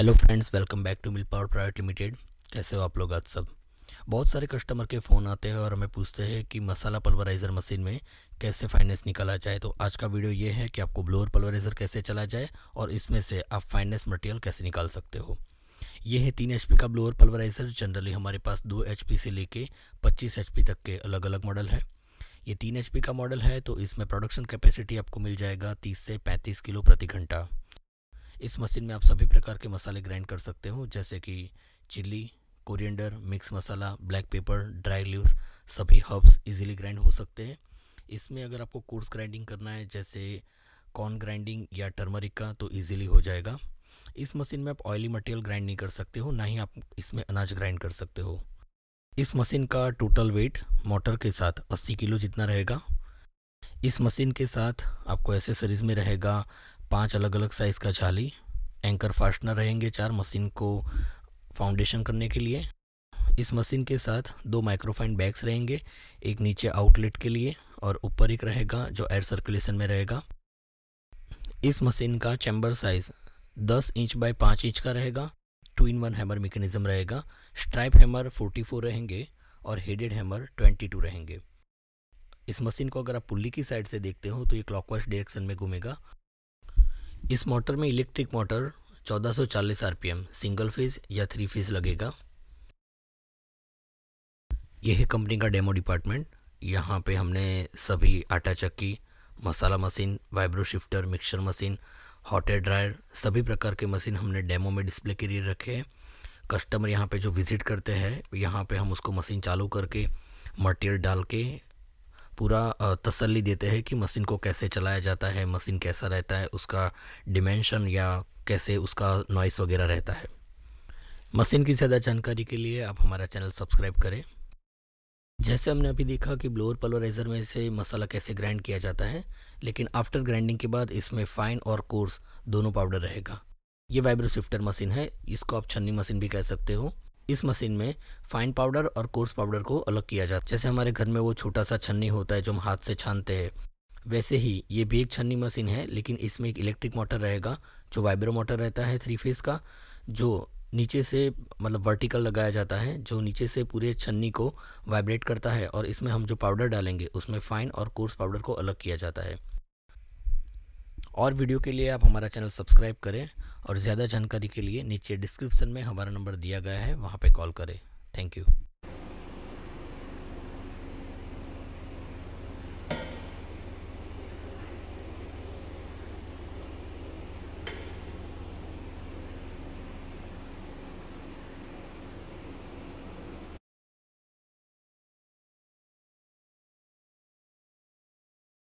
hello friends welcome back to Mill Power Private Limited कैसे हो आप लोग आज सब बहुत सारे कस्टमर के फ़ोन आते हैं और हमें पूछते हैं कि मसाला पल्वराइज़र मशीन में कैसे फाइनेंस निकाला जाए तो आज का वीडियो ये है कि आपको ब्लोअर पल्वराइज़र कैसे चला जाए और इसमें से आप फाइनेंस मटेरियल कैसे निकाल सकते हो ये है तीन एच का ब्लोअर पल्वराइज़र जनरली हमारे पास दो एच से लेके पच्चीस एच तक के अलग अलग मॉडल है ये तीन एच का मॉडल है तो इसमें प्रोडक्शन कैपेसिटी आपको मिल जाएगा तीस से पैंतीस किलो प्रति घंटा इस मशीन में आप सभी प्रकार के मसाले ग्राइंड कर सकते हो जैसे कि chilli coriander mix masala black pepper dry leaves सभी हर्ब्स इजीली ग्राइंड हो सकते हैं इसमें अगर आपको कोर्स ग्राइंडिंग करना है जैसे कॉर्न ग्राइंडिंग या टर्मरिक का तो ईजिली हो जाएगा इस मशीन में आप ऑयली मटेरियल ग्राइंड नहीं कर सकते हो ना ही आप इसमें अनाज ग्राइंड कर सकते हो इस मशीन का टोटल वेट मोटर के साथ 80 किलो जितना रहेगा इस मशीन के साथ आपको एसेसरीज़ में रहेगा पांच अलग अलग साइज़ का छाली एंकर फास्टनर रहेंगे चार मशीन को फाउंडेशन करने के लिए इस मशीन के साथ दो माइक्रोफाइन बैग्स रहेंगे एक नीचे आउटलेट के लिए और ऊपर एक रहेगा जो एयर सर्कुलेशन में रहेगा इस मशीन का चैम्बर साइज़ दस इंच बाय पाँच इंच का रहेगा two in one hammer mechanism रहेगा स्ट्राइप हैमर फोर्टी फोर रहेंगे और हेडेड हैमर ट्वेंटी टू रहेंगे इस मशीन को अगर आप पुल्ली की साइड से देखते हो तो ये क्लॉकवाइज डायरेक्शन में घूमेगा इस मोटर में electric motor 1440 RPM single phase या थ्री फेज लगेगा यह है कंपनी का डेमो डिपार्टमेंट यहाँ पे हमने सभी आटा चक्की masala machine vibro shifter mixer machine hot air dryer सभी प्रकार के मशीन हमने डेमो में डिस्प्ले के लिए रखे हैं कस्टमर यहाँ पे जो विज़िट करते हैं यहाँ पे हम उसको मशीन चालू करके मटेरियल डाल के पूरा तसल्ली देते हैं कि मशीन को कैसे चलाया जाता है मशीन कैसा रहता है उसका डिमेंशन या कैसे उसका नॉइस वगैरह रहता है मशीन की ज़्यादा जानकारी के लिए आप हमारा चैनल सब्सक्राइब करें जैसे हमने अभी देखा कि ब्लोअर पलोराइजर में से मसाला कैसे ग्राइंड किया जाता है लेकिन आफ्टर ग्राइंडिंग के बाद इसमें फाइन और कोर्स दोनों पाउडर रहेगा ये वाइब्रो शिफ्टर मशीन है इसको आप छन्नी मशीन भी कह सकते हो इस मशीन में फाइन पाउडर और कोर्स पाउडर को अलग किया जाता है जैसे हमारे घर में वो छोटा सा छन्नी होता है जो हम हाथ से छानते हैं वैसे ही ये भी एक छन्नी मशीन है लेकिन इसमें एक इलेक्ट्रिक मोटर रहेगा जो वाइब्रो मोटर रहता है थ्री फेस का जो नीचे से मतलब वर्टिकल लगाया जाता है जो नीचे से पूरे छन्नी को वाइब्रेट करता है और इसमें हम जो पाउडर डालेंगे उसमें फाइन और कोर्स पाउडर को अलग किया जाता है और वीडियो के लिए आप हमारा चैनल सब्सक्राइब करें और ज़्यादा जानकारी के लिए नीचे डिस्क्रिप्शन में हमारा नंबर दिया गया है वहाँ पर कॉल करें थैंक यू